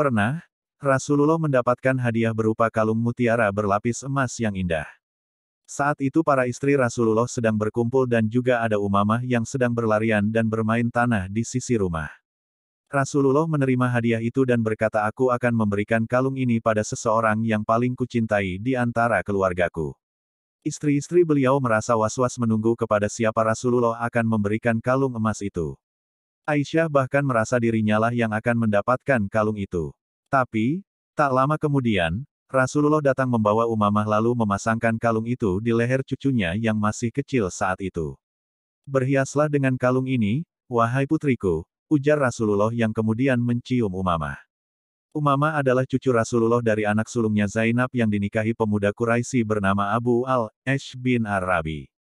Pernah, Rasulullah mendapatkan hadiah berupa kalung mutiara berlapis emas yang indah. Saat itu para istri Rasulullah sedang berkumpul dan juga ada Umamah yang sedang berlarian dan bermain tanah di sisi rumah. Rasulullah menerima hadiah itu dan berkata aku akan memberikan kalung ini pada seseorang yang paling kucintai di antara keluargaku. Istri-istri beliau merasa was-was menunggu kepada siapa Rasulullah akan memberikan kalung emas itu. Aisyah bahkan merasa dirinya lah yang akan mendapatkan kalung itu. Tapi, tak lama kemudian, Rasulullah datang membawa Umamah lalu memasangkan kalung itu di leher cucunya yang masih kecil saat itu. Berhiaslah dengan kalung ini, wahai putriku, ujar Rasulullah yang kemudian mencium Umamah. Umamah adalah cucu Rasulullah dari anak sulungnya Zainab yang dinikahi pemuda Quraisy bernama Abu al-Ash bin Arabi.